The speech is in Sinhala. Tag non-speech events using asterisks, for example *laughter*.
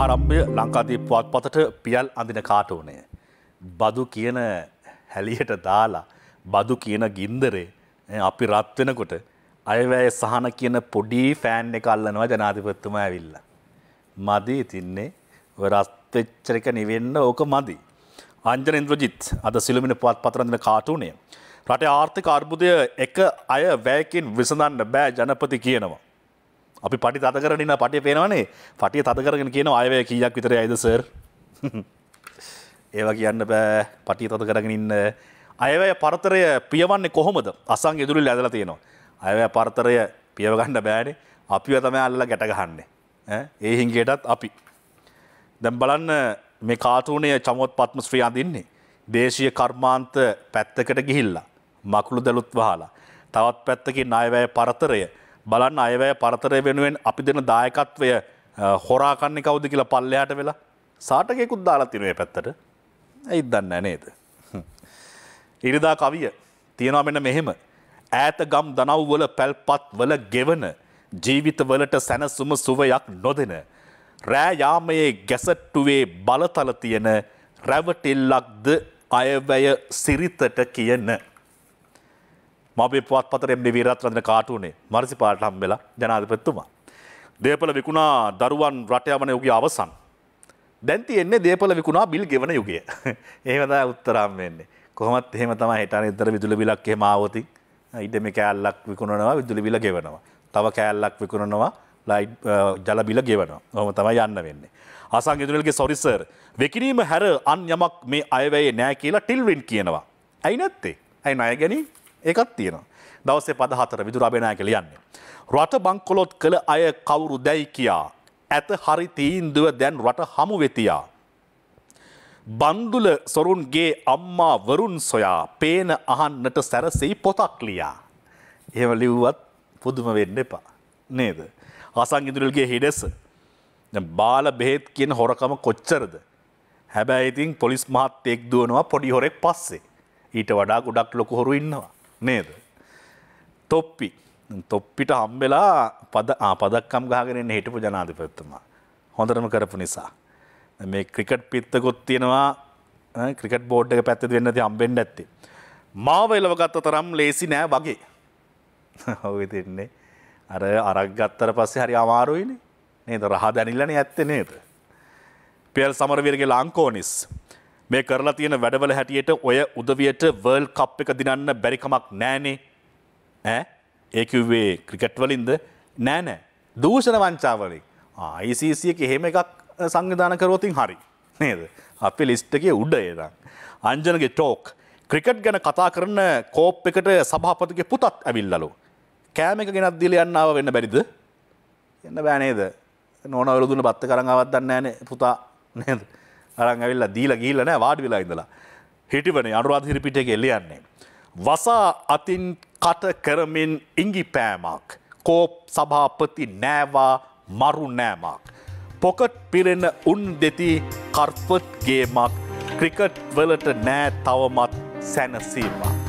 ආරම්භය ලංකාදී පුවත්පතට පියල් අඳින කාටෝනය. බදු කියන හැලියට දාලා බදු කියන ගින්දරේ අපි රත්වෙනකොට අයවැය සහන කියන පොඩි ෆෑන් එක අල්ලනවා ජනාධිපත්තුම ඇවිල්ල. මදී තින්නේ රස්තච්චරික නිවෙන්න ඕක මදි. අන්ජන ඉන්ද්‍රජිත් අද සිලුමින පුවත් පතරඳන කාටුනේ. රට ආර්ථික අර්බුදය එක අය වැෑකින් විසඳන්න බෑ ජනපති කියනවා. අපි පටි තත කරන්න පටිය පේනවානේ පටිය තත කරගෙන කියන අයවය කියක් විතර ඇයිදසර් *laughs* ඒවා කියන්න බෑ පටිය තත කරගෙන ඉන්න අයවැය පරතරය පියවන්නේ කොහොමද අසං ඉදුරි ඇදල තියෙනවා අයවැය පරතරය පියවගන්න බෑනේ අපි තමයි අල්ල ගැටගහන්නේ ඒ හිංගේටත් අපි දැම් බලන්න මේ කාටූනය චමොත් පත්ම ශ්‍රී අඳන්නේ දේශය කර්මාන්ත පැත්තකට ගිහිල්ලා මකුළු දැලුත් වහලා තවත් පැත්තකින් අයවැය පරතරය බලන්න අයවැය පරතරය වෙනුවෙන් අපි දෙන දායකත්වය හොරාකන්න කවුද කියලා පල්ලයාට වෙලා සාටකයකුත් දාලා තිරේ පැත්තට ඇයි දන්න නේද. ඉරිදා කවිය තියෙනවා මෙන්න මෙහෙම ඈත ගම් දනව්වල පැල්පත් වල ගෙවන ජීවිතවලට සැනසුම සුවයක් නොදෙන. රෑ යාමයේ ගැසට්ටුවේ බලතල තියෙන රැවටිල්ලක්ද අයවැය සිරිතට කියන. මබේ පුවත්පතර එම් වීරත්රදන කාටුනේ මරසි පාට හම් වෙලා ජනාධපත්තුමා. දේපල විකුණා දරුවන් රටයමන යුග අවසන්. දැන්ති එන්නේ දේපල විකුණා බිල් ගෙවන යුගිය ඒවදා *laughs* උත්තරම් වෙන්නේ කොහමත් එහෙම තම හිටන ඉතර විදුල බිලක් හෙමාවති ඉඩ මේ කෑල්ලක් විකුණනවා විදුලි බිල ගෙවනවා. තව කෑල්ලක් විකුණනවා ලයි ජලබිල ගෙවනවා හොම තම යන්න වෙන්නේ. අසංගිදුරල්ගේ සොරිසර් වෙකිරීම හැර අන් යමක් මේ අයවැයේ නෑ කියලා ටිල්වින් කියනවා. ඇයි නැත්තේ ඇයි අය ගැනී ඒකත් තියෙනවා. දවසේ පදහතර විදුරාබෙනය කියලියන්නේ. රට බංකොලොත් කළ අය කවුරු දැයි කියා. ඇත හරි තීන්දුව දැන් රට හමු වෙතියා. බන්දුල සොරුන්ගේ අම්මා වරුන් සොයා පේන අහන්නට සැරසෙයි පොතක් ලියා. එහෙම ලිව්වත් පුදුම වෙන්න එපා. නේද. අසංගිදුරල්ගේ හිඩෙස. බාල බෙහෙත් කියන හොරකම කොච්චරද. හැබැයි ඉතින් පොලිස් මහත්තෙක් දුවනවා පොඩි හොරෙක් පස්සේ. ඊට වඩා ගොඩක් ලොකු හොරු ඉන්නවා. නේද. තොප්පි තොප්පිට හම්බෙලා පද පදක්කම් ගාගෙන හිටපු ජනාධිපත්තුමා. හොඳටම කරපු නිසා. මේ ක්‍රිකට් පිත්තකොත් තියෙනවා ක්‍රිකට බෝඩ් එක පැත්තද වෙන්නති හම්බෙන්ඩ ඇත්තේ. මාව එලවගත්ත තරම් ලේසි නෑ වගේ. හොවි *laughs* තින්නේ. අර අරක් ගත්තර පස්සේ හරි අමාරුයිනේ නේද රහ දැනිල්ලන ඇත්තේ නේද. පෙල් සමරවීරගේ ලාංකෝනිස් මේ කරලා තියෙන වැඩවල හැටියට ඔය උදවියට වර්ල් කප් එක දිනන්න බැරිකමක් නෑනේ ඈ ඒකිව්වේ ක්‍රිකට් වලින්ද නෑ නෑ දූෂණ වංචාවලින් ICC එක එහෙම එකක් සංවිධානය කරවතින් හරි නේද අපි ලිස්ට් එකේ උඩ ඒනම් අංජනගේ ටෝක් ක්‍රිකට් ගැන කතා කරන කෝප් එකට සභාපතිගේ පුතත් ඇවිල්ලලු කෑම එක ගෙනත් දීලා යන්නව වෙන්න බැරිද එන්න බෑ නේද නෝනවල දුන්න බත්ත කරන් ආවත් දන්නේ නැහනේ පුතා නේද අරන් ඇවිල්ලා දීලා ගිහිල්ලා නෑ වාඩි වෙලා ඉඳලා හිටිවනේ අනුරාධ හිරිපිට එක එළියන්නේ වසා අතින් කට කරමින් ඉංගි පෑමක් කෝප් සභාපති නෑවා මරු නෑමක් පොකට් පිරෙන උන් දෙති කර්පට් ගේමක් ක්‍රිකට් වලට නෑ තවමත් සැනසීමක්